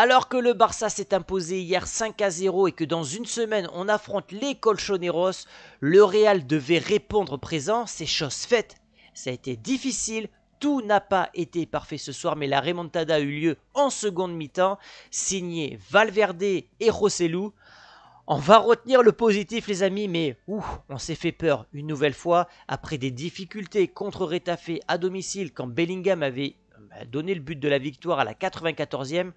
Alors que le Barça s'est imposé hier 5 à 0 et que dans une semaine on affronte les Colchoneros, le Real devait répondre présent, c'est chose faite. Ça a été difficile, tout n'a pas été parfait ce soir, mais la remontada a eu lieu en seconde mi-temps, signé Valverde et Rossellou. On va retenir le positif les amis, mais on s'est fait peur une nouvelle fois après des difficultés contre Retafe à domicile quand Bellingham avait euh, donné le but de la victoire à la 94e.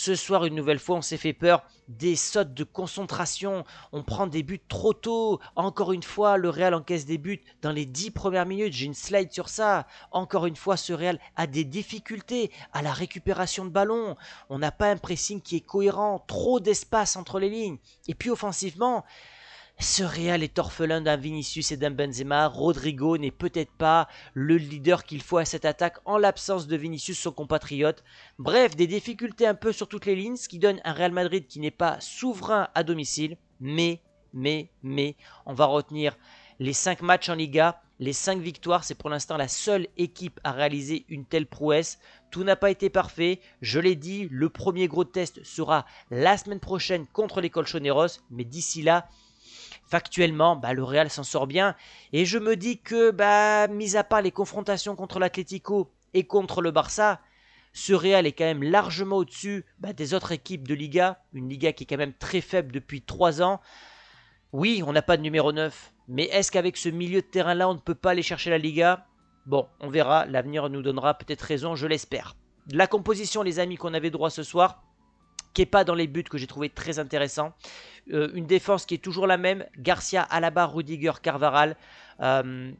Ce soir, une nouvelle fois, on s'est fait peur. Des sautes de concentration. On prend des buts trop tôt. Encore une fois, le Real encaisse des buts dans les 10 premières minutes. J'ai une slide sur ça. Encore une fois, ce Real a des difficultés à la récupération de ballon. On n'a pas un pressing qui est cohérent. Trop d'espace entre les lignes. Et puis offensivement, ce Real est orphelin d'un Vinicius et d'un Benzema. Rodrigo n'est peut-être pas le leader qu'il faut à cette attaque en l'absence de Vinicius, son compatriote. Bref, des difficultés un peu sur toutes les lignes, ce qui donne un Real Madrid qui n'est pas souverain à domicile. Mais, mais, mais, on va retenir les 5 matchs en Liga. Les 5 victoires, c'est pour l'instant la seule équipe à réaliser une telle prouesse. Tout n'a pas été parfait, je l'ai dit, le premier gros test sera la semaine prochaine contre les Colchoneros, mais d'ici là, factuellement, bah, le Real s'en sort bien. Et je me dis que, bah, mis à part les confrontations contre l'Atlético et contre le Barça, ce Real est quand même largement au-dessus bah, des autres équipes de Liga, une Liga qui est quand même très faible depuis 3 ans. Oui, on n'a pas de numéro 9, mais est-ce qu'avec ce milieu de terrain-là, on ne peut pas aller chercher la Liga Bon, on verra, l'avenir nous donnera peut-être raison, je l'espère. La composition, les amis, qu'on avait droit ce soir, qui pas dans les buts que j'ai trouvé très intéressant. Euh, une défense qui est toujours la même, Garcia, Alaba, Rudiger, Carvaral. Euh,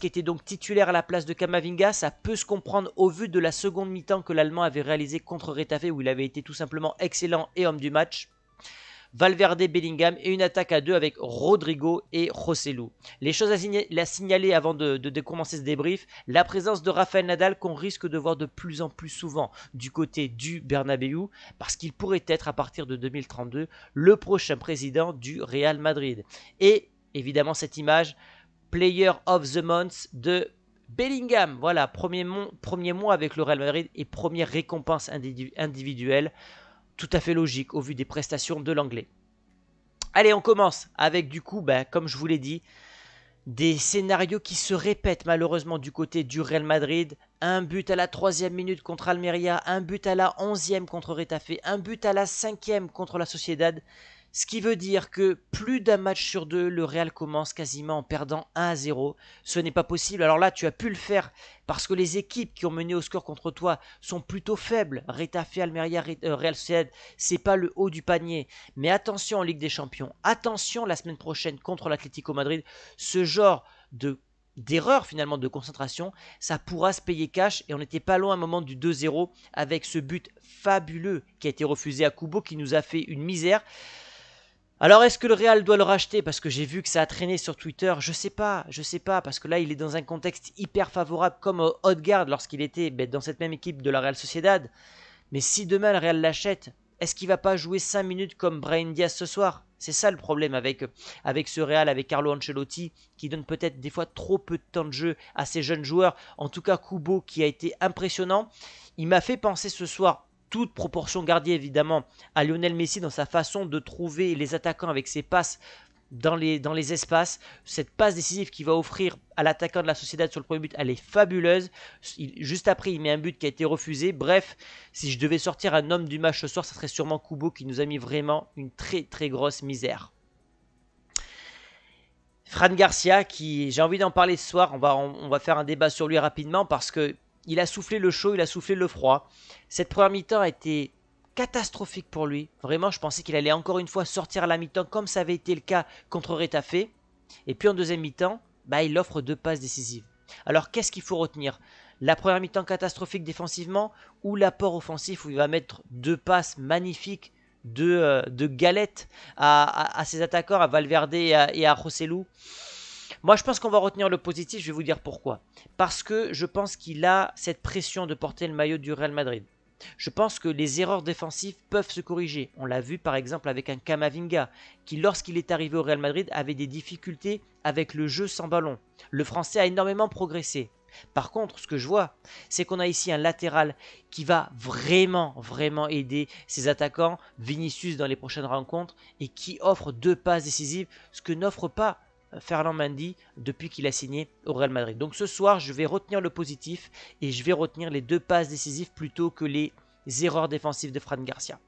qui était donc titulaire à la place de Kamavinga, ça peut se comprendre au vu de la seconde mi-temps que l'Allemand avait réalisé contre Retafe où il avait été tout simplement excellent et homme du match. Valverde, Bellingham et une attaque à deux avec Rodrigo et Rossellou. Les choses à, signaler avant de, commencer ce débrief, la présence de Rafael Nadal qu'on risque de voir de plus en plus souvent du côté du Bernabeu parce qu'il pourrait être à partir de 2032 le prochain président du Real Madrid. Et évidemment cette image Player of the Month de Bellingham. Voilà, premier, premier mois avec le Real Madrid et première récompense individuelle tout à fait logique au vu des prestations de l'anglais. Allez, on commence avec du coup, bah, comme je vous l'ai dit, des scénarios qui se répètent malheureusement du côté du Real Madrid. Un but à la troisième minute contre Almeria, un but à la onzième contre Retafe, un but à la cinquième contre la Sociedad. Ce qui veut dire que plus d'un match sur deux, le Real commence quasiment en perdant 1 0. Ce n'est pas possible. Alors là, tu as pu le faire parce que les équipes qui ont mené au score contre toi sont plutôt faibles. Retafe, Almeria, euh, Real Sociedad, c'est pas le haut du panier. Mais attention en Ligue des Champions. Attention la semaine prochaine contre l'Atlético Madrid. Ce genre de d'erreur finalement de concentration, ça pourra se payer cash et on n'était pas loin à un moment du 2-0 avec ce but fabuleux qui a été refusé à Kubo qui nous a fait une misère. Alors est-ce que le Real doit le racheter Parce que j'ai vu que ça a traîné sur Twitter. Je sais pas, je sais pas, parce que là il est dans un contexte hyper favorable comme euh, Odegaard lorsqu'il était ben, dans cette même équipe de la Real Sociedad. Mais si demain le Real l'achète, est-ce qu'il va pas jouer 5 minutes comme Brian Diaz ce soir C'est ça le problème avec, euh, avec ce Real, avec Carlo Ancelotti, qui donne peut-être des fois trop peu de temps de jeu à ses jeunes joueurs. En tout cas, Kubo qui a été impressionnant. Il m'a fait penser ce soir toute proportion gardée évidemment à Lionel Messi dans sa façon de trouver les attaquants avec ses passes dans les, dans les espaces. Cette passe décisive qu'il va offrir à l'attaquant de la Sociedad sur le premier but, elle est fabuleuse. juste après, il met un but qui a été refusé. Bref, si je devais sortir un homme du match ce soir, ça serait sûrement Kubo qui nous a mis vraiment une très très grosse misère. Fran Garcia, qui j'ai envie d'en parler ce soir, on va, on va faire un débat sur lui rapidement parce que il a soufflé le chaud, il a soufflé le froid. Cette première mi-temps a été catastrophique pour lui. Vraiment, je pensais qu'il allait encore une fois sortir la mi-temps comme ça avait été le cas contre Retafé. Et puis en deuxième mi-temps, bah, il offre deux passes décisives. Alors qu'est-ce qu'il faut retenir La première mi-temps catastrophique défensivement ou l'apport offensif où il va mettre deux passes magnifiques de, euh, galettes à, ses attaquants, à Valverde et à, et à moi, je pense qu'on va retenir le positif, je vais vous dire pourquoi. Parce que je pense qu'il a cette pression de porter le maillot du Real Madrid. Je pense que les erreurs défensives peuvent se corriger. On l'a vu par exemple avec un Kamavinga, qui lorsqu'il est arrivé au Real Madrid avait des difficultés avec le jeu sans ballon. Le français a énormément progressé. Par contre, ce que je vois, c'est qu'on a ici un latéral qui va vraiment, vraiment aider ses attaquants, Vinicius dans les prochaines rencontres, et qui offre deux passes décisives, ce que n'offre pas Ferland Mendy depuis qu'il a signé au Real Madrid. Donc ce soir, je vais retenir le positif et je vais retenir les deux passes décisives plutôt que les erreurs défensives de Fran Garcia.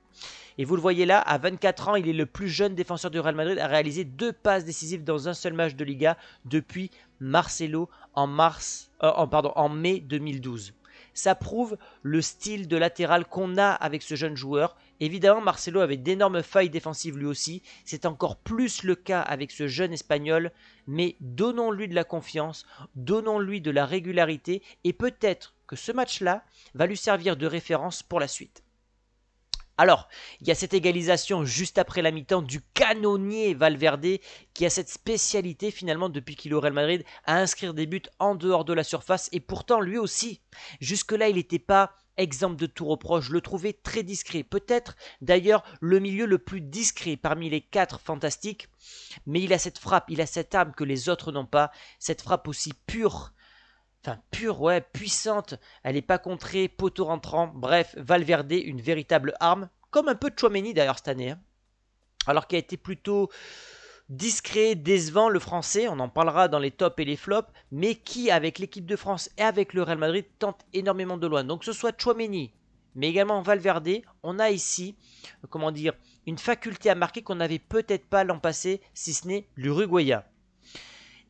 Et vous le voyez là, à 24 ans, il est le plus jeune défenseur du Real Madrid à réaliser deux passes décisives dans un seul match de Liga depuis Marcelo en, mars, euh, pardon, en mai 2012. Ça prouve le style de latéral qu'on a avec ce jeune joueur. Évidemment, Marcelo avait d'énormes failles défensives lui aussi. C'est encore plus le cas avec ce jeune espagnol. Mais donnons-lui de la confiance, donnons-lui de la régularité et peut-être que ce match-là va lui servir de référence pour la suite. Alors, il y a cette égalisation juste après la mi-temps du canonnier Valverde qui a cette spécialité finalement depuis qu'il est au Real Madrid à inscrire des buts en dehors de la surface et pourtant lui aussi, jusque-là il n'était pas exemple de tout reproche, le trouvais très discret. Peut-être d'ailleurs le milieu le plus discret parmi les quatre fantastiques, mais il a cette frappe, il a cette âme que les autres n'ont pas, cette frappe aussi pure Enfin, pure, ouais, puissante. Elle n'est pas contrée, poteau rentrant. Bref, Valverde, une véritable arme. Comme un peu de Chouameni d'ailleurs cette année. Hein. Alors qu'il a été plutôt discret, décevant le français. On en parlera dans les tops et les flops. Mais qui, avec l'équipe de France et avec le Real Madrid, tente énormément de loin. Donc, que ce soit Chouameni, mais également Valverde, on a ici, comment dire, une faculté à marquer qu'on n'avait peut-être pas l'an passé, si ce n'est l'Uruguayen.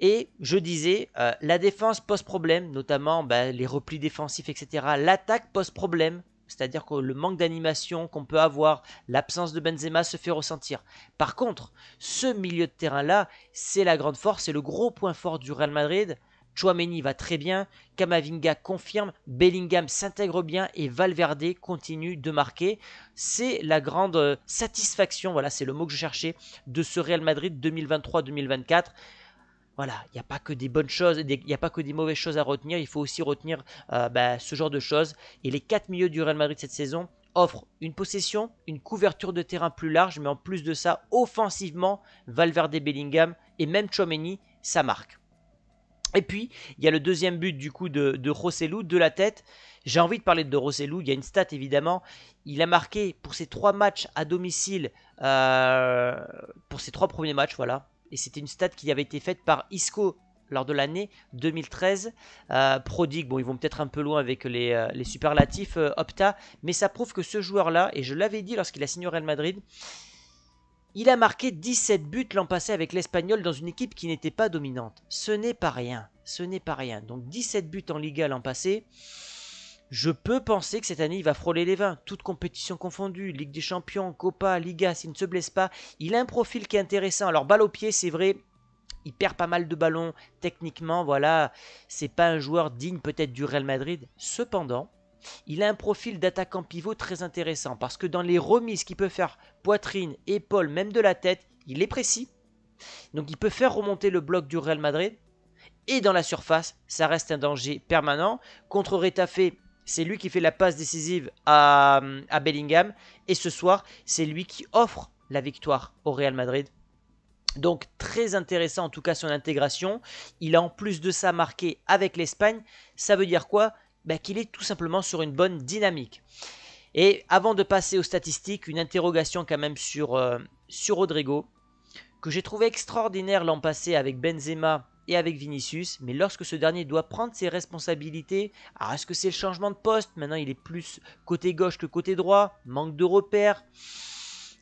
Et je disais, euh, la défense pose problème, notamment bah, les replis défensifs, etc. L'attaque pose problème, c'est-à-dire que le manque d'animation qu'on peut avoir, l'absence de Benzema se fait ressentir. Par contre, ce milieu de terrain-là, c'est la grande force, c'est le gros point fort du Real Madrid. Chouameni va très bien, Kamavinga confirme, Bellingham s'intègre bien et Valverde continue de marquer. C'est la grande euh, satisfaction, voilà, c'est le mot que je cherchais, de ce Real Madrid 2023-2024. Voilà, il n'y a pas que des bonnes choses, il n'y a pas que des mauvaises choses à retenir, il faut aussi retenir euh, bah, ce genre de choses. Et les quatre milieux du Real Madrid cette saison offrent une possession, une couverture de terrain plus large, mais en plus de ça, offensivement, Valverde, Bellingham et même Chomeni, ça marque. Et puis, il y a le deuxième but du coup de, Rossellou, de la tête. J'ai envie de parler de Rossellou, il y a une stat évidemment. Il a marqué pour ses 3 matchs à domicile, euh, pour ses trois premiers matchs, voilà, et c'était une stat qui avait été faite par Isco lors de l'année 2013. Euh, prodigue, bon, ils vont peut-être un peu loin avec les, euh, superlatifs euh, Opta, mais ça prouve que ce joueur-là, et je l'avais dit lorsqu'il a signé au Real Madrid, il a marqué 17 buts l'an passé avec l'Espagnol dans une équipe qui n'était pas dominante. Ce n'est pas rien, ce n'est pas rien. Donc 17 buts en Liga l'an passé. Je peux penser que cette année, il va frôler les 20, toutes compétitions confondues, Ligue des Champions, Copa, Liga, s'il ne se blesse pas. Il a un profil qui est intéressant. Alors, balle au pied, c'est vrai, il perd pas mal de ballons techniquement, voilà, c'est pas un joueur digne peut-être du Real Madrid. Cependant, il a un profil d'attaquant pivot très intéressant parce que dans les remises qu'il peut faire poitrine, épaule, même de la tête, il est précis. Donc il peut faire remonter le bloc du Real Madrid et dans la surface, ça reste un danger permanent. Contre Retafe, c'est lui qui fait la passe décisive à, Bellingham. Et ce soir, c'est lui qui offre la victoire au Real Madrid. Donc très intéressant en tout cas son intégration. Il a en plus de ça marqué avec l'Espagne. Ça veut dire quoi bah, Qu'il est tout simplement sur une bonne dynamique. Et avant de passer aux statistiques, une interrogation quand même sur, euh, sur Rodrigo, que j'ai trouvé extraordinaire l'an passé avec Benzema et avec Vinicius, mais lorsque ce dernier doit prendre ses responsabilités, alors est-ce que c'est le changement de poste Maintenant il est plus côté gauche que côté droit, manque de repères.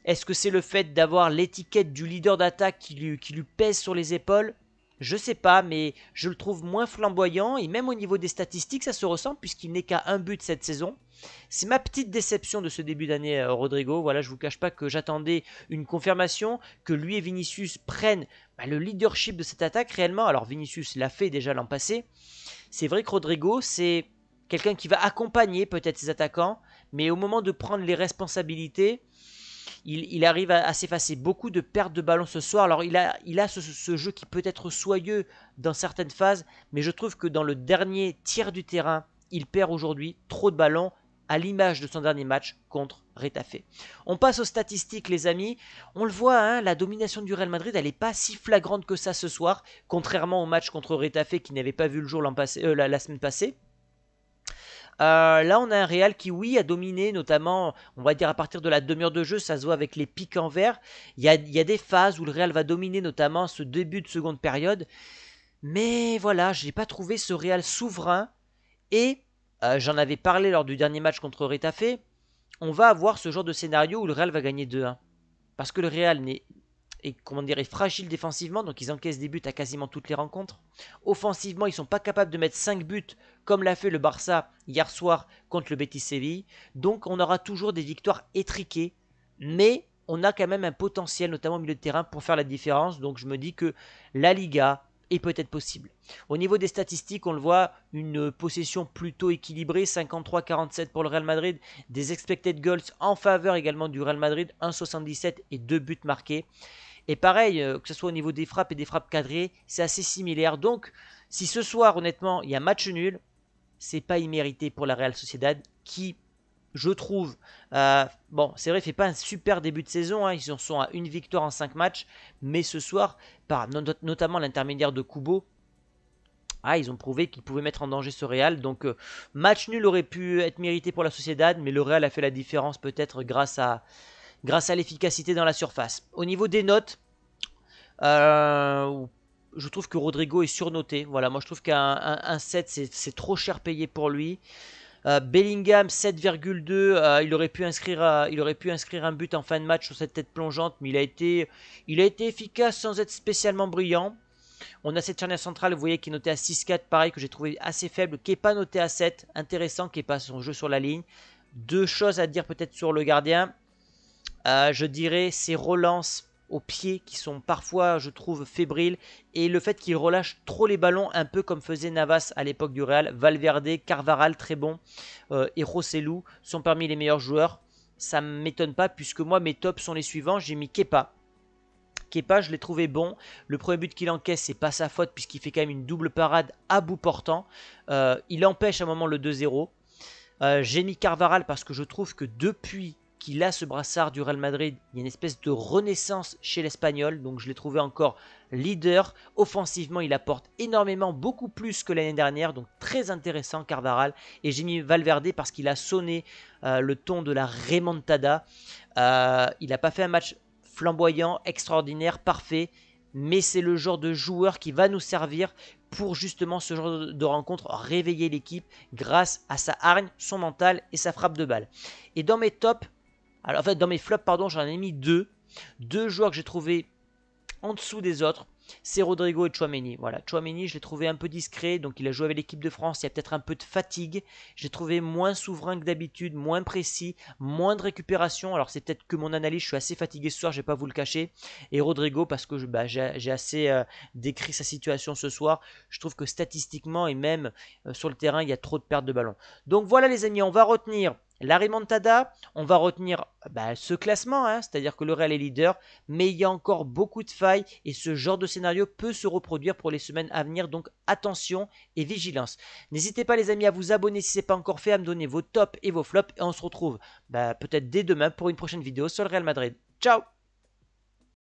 Est-ce que c'est le fait d'avoir l'étiquette du leader d'attaque qui lui, qui lui pèse sur les épaules je sais pas, mais je le trouve moins flamboyant et même au niveau des statistiques, ça se ressent, puisqu'il n'est qu'à un but cette saison. C'est ma petite déception de ce début d'année, euh, Rodrigo. Voilà, je vous cache pas que j'attendais une confirmation que lui et Vinicius prennent bah, le leadership de cette attaque réellement. Alors Vinicius l'a fait déjà l'an passé. C'est vrai que Rodrigo, c'est quelqu'un qui va accompagner peut-être ses attaquants, mais au moment de prendre les responsabilités, il, arrive à, s'effacer beaucoup de pertes de ballons ce soir. Alors il a, ce, jeu qui peut être soyeux dans certaines phases, mais je trouve que dans le dernier tiers du terrain, il perd aujourd'hui trop de ballons à l'image de son dernier match contre Retafe. On passe aux statistiques les amis. On le voit, hein, la domination du Real Madrid, elle n'est pas si flagrante que ça ce soir, contrairement au match contre Retafe qui n'avait pas vu le jour euh, la semaine passée. Euh, là, on a un Real qui, oui, a dominé, notamment, on va dire à partir de la demi-heure de jeu, ça se voit avec les pics en vert. Il y a, des phases où le Real va dominer, notamment ce début de seconde période. Mais voilà, j'ai pas trouvé ce Real souverain. Et euh, j'en avais parlé lors du dernier match contre Retafe. On va avoir ce genre de scénario où le Real va gagner 2-1. Parce que le Real n'est et comment dire, fragile défensivement, donc ils encaissent des buts à quasiment toutes les rencontres. Offensivement, ils sont pas capables de mettre 5 buts comme l'a fait le Barça hier soir contre le Betis Séville. Donc on aura toujours des victoires étriquées, mais on a quand même un potentiel, notamment au milieu de terrain, pour faire la différence. Donc je me dis que la Liga est peut-être possible. Au niveau des statistiques, on le voit, une possession plutôt équilibrée, 53-47 pour le Real Madrid, des expected goals en faveur également du Real Madrid, 1,77 et 2 buts marqués. Et pareil, euh, que ce soit au niveau des frappes et des frappes cadrées, c'est assez similaire. Donc, si ce soir, honnêtement, il y a match nul, c'est pas immérité pour la Real Sociedad qui, je trouve, euh, bon, c'est vrai, fait pas un super début de saison. Hein. ils en sont à une victoire en cinq matchs, mais ce soir, par notamment l'intermédiaire de Kubo, ah, ils ont prouvé qu'ils pouvaient mettre en danger ce Real. Donc, euh, match nul aurait pu être mérité pour la Sociedad, mais le Real a fait la différence peut-être grâce à, grâce à l'efficacité dans la surface. Au niveau des notes, euh, je trouve que Rodrigo est surnoté. Voilà, moi je trouve qu'un 7 c'est trop cher payé pour lui. Euh, Bellingham 7,2, euh, il aurait pu inscrire, il aurait pu inscrire un but en fin de match sur cette tête plongeante, mais il a été, il a été efficace sans être spécialement brillant. On a cette charnière centrale, vous voyez, qui est notée à 6-4, pareil, que j'ai trouvé assez faible, qui n'est pas notée à 7, intéressant, qui n'est pas son jeu sur la ligne. Deux choses à dire peut-être sur le gardien. Euh, je dirais ses relances aux pieds qui sont parfois, je trouve, fébriles et le fait qu'il relâche trop les ballons, un peu comme faisait Navas à l'époque du Real. Valverde, Carvaral, très bon, euh, et Rossellou sont parmi les meilleurs joueurs. Ça ne m'étonne pas puisque moi, mes tops sont les suivants. J'ai mis Kepa, Kepa, je l'ai trouvé bon. Le premier but qu'il encaisse, c'est pas sa faute puisqu'il fait quand même une double parade à bout portant. Euh, il empêche à un moment le 2-0. j'ai mis Carvaral parce que je trouve que depuis qu'il a ce brassard du Real Madrid. Il y a une espèce de renaissance chez l'Espagnol, donc je l'ai trouvé encore leader. Offensivement, il apporte énormément, beaucoup plus que l'année dernière, donc très intéressant Carvaral. Et j'ai mis Valverde parce qu'il a sonné euh, le ton de la remontada. Euh, il n'a pas fait un match flamboyant, extraordinaire, parfait, mais c'est le genre de joueur qui va nous servir pour justement ce genre de rencontre, réveiller l'équipe grâce à sa hargne, son mental et sa frappe de balle. Et dans mes tops, alors, en fait, dans mes flops, pardon, j'en ai mis deux. Deux joueurs que j'ai trouvé en dessous des autres. C'est Rodrigo et Chouameni. Voilà, Chouameni, je l'ai trouvé un peu discret, donc il a joué avec l'équipe de France, il y a peut-être un peu de fatigue. J'ai trouvé moins souverain que d'habitude, moins précis, moins de récupération. Alors c'est peut-être que mon analyse, je suis assez fatigué ce soir, je vais pas vous le cacher. Et Rodrigo, parce que bah, j'ai assez euh, décrit sa situation ce soir, je trouve que statistiquement et même euh, sur le terrain, il y a trop de pertes de ballon. Donc voilà les amis, on va retenir la remontada, on va retenir bah, ce classement, hein, c'est-à-dire que le Real est leader, mais il y a encore beaucoup de failles et ce genre de scénario peut se reproduire pour les semaines à venir, donc attention et vigilance. N'hésitez pas les amis à vous abonner si ce n'est pas encore fait, à me donner vos tops et vos flops et on se retrouve bah, peut-être dès demain pour une prochaine vidéo sur le Real Madrid. Ciao